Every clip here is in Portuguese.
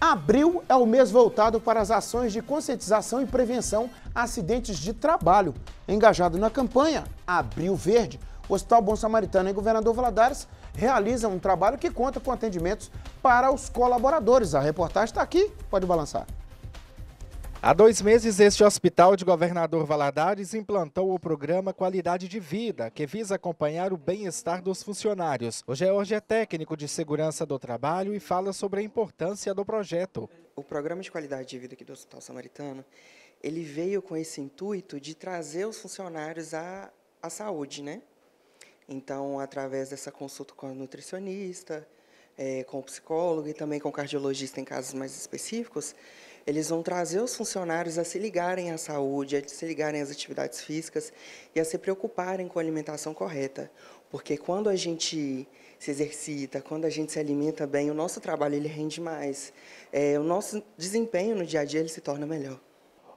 Abril é o mês voltado para as ações de conscientização e prevenção a acidentes de trabalho. Engajado na campanha Abril Verde, o Hospital Bom Samaritano e Governador Valadares realizam um trabalho que conta com atendimentos para os colaboradores. A reportagem está aqui, pode balançar. Há dois meses, este Hospital de Governador Valadares implantou o programa Qualidade de Vida, que visa acompanhar o bem-estar dos funcionários. O George é técnico de segurança do trabalho e fala sobre a importância do projeto. O programa de qualidade de vida aqui do Hospital Samaritano, ele veio com esse intuito de trazer os funcionários à, à saúde, né? Então, através dessa consulta com a nutricionista, é, com o psicólogo e também com o cardiologista em casos mais específicos, eles vão trazer os funcionários a se ligarem à saúde, a se ligarem às atividades físicas e a se preocuparem com a alimentação correta. Porque quando a gente se exercita, quando a gente se alimenta bem, o nosso trabalho ele rende mais. É, o nosso desempenho no dia a dia ele se torna melhor.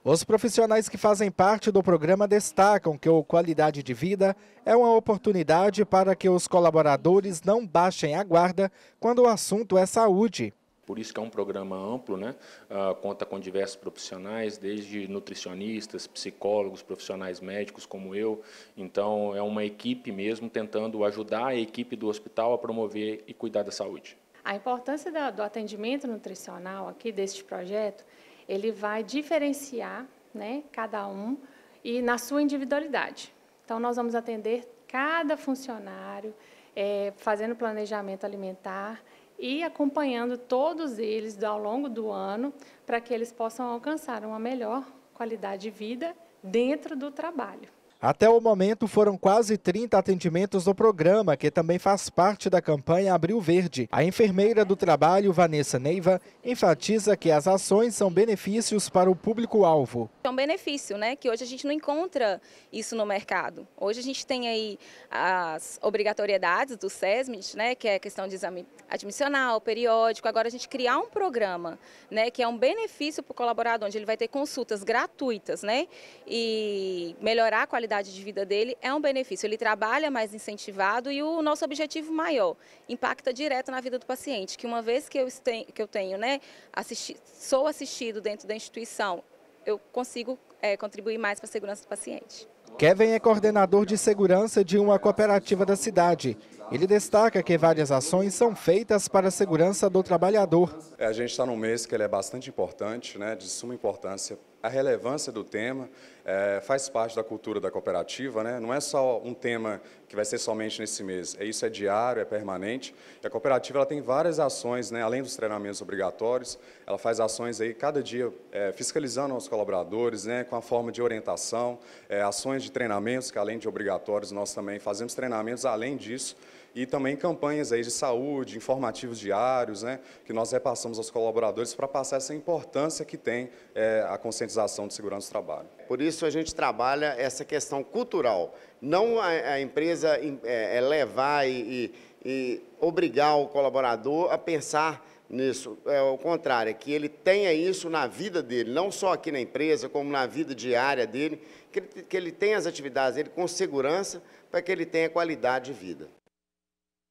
Os profissionais que fazem parte do programa destacam que o qualidade de vida é uma oportunidade para que os colaboradores não baixem a guarda quando o assunto é saúde. Por isso que é um programa amplo, né? Ah, conta com diversos profissionais, desde nutricionistas, psicólogos, profissionais médicos como eu. Então, é uma equipe mesmo tentando ajudar a equipe do hospital a promover e cuidar da saúde. A importância do atendimento nutricional aqui deste projeto, ele vai diferenciar né, cada um e na sua individualidade. Então, nós vamos atender cada funcionário, é, fazendo planejamento alimentar e acompanhando todos eles ao longo do ano para que eles possam alcançar uma melhor qualidade de vida dentro do trabalho. Até o momento, foram quase 30 atendimentos do programa, que também faz parte da campanha Abril Verde. A enfermeira do trabalho, Vanessa Neiva, enfatiza que as ações são benefícios para o público-alvo. É um benefício, né? Que hoje a gente não encontra isso no mercado. Hoje a gente tem aí as obrigatoriedades do SESMIT, né? Que é a questão de exame admissional, periódico. Agora a gente criar um programa, né? Que é um benefício para o colaborador, onde ele vai ter consultas gratuitas, né? E melhorar a qualidade qualidade de vida dele é um benefício. Ele trabalha mais incentivado e o nosso objetivo maior impacta direto na vida do paciente, que uma vez que eu, tenho, que eu tenho, né, assisti, sou assistido dentro da instituição, eu consigo é, contribuir mais para a segurança do paciente. Kevin é coordenador de segurança de uma cooperativa da cidade. Ele destaca que várias ações são feitas para a segurança do trabalhador. É, a gente está num mês que ele é bastante importante, né, de suma importância. A relevância do tema é, faz parte da cultura da cooperativa, né? não é só um tema que vai ser somente nesse mês, é isso é diário, é permanente. E a cooperativa ela tem várias ações, né? além dos treinamentos obrigatórios, ela faz ações aí cada dia é, fiscalizando os colaboradores, né? com a forma de orientação, é, ações de treinamentos, que além de obrigatórios, nós também fazemos treinamentos além disso, e também campanhas aí de saúde, informativos diários, né, que nós repassamos aos colaboradores para passar essa importância que tem é, a conscientização de segurança do trabalho. Por isso a gente trabalha essa questão cultural, não a, a empresa é, é, levar e, e, e obrigar o colaborador a pensar nisso. É o contrário, é que ele tenha isso na vida dele, não só aqui na empresa, como na vida diária dele, que ele, que ele tenha as atividades dele com segurança para que ele tenha qualidade de vida.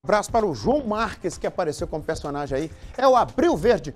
Abraço para o João Marques, que apareceu como personagem aí. É o Abril Verde.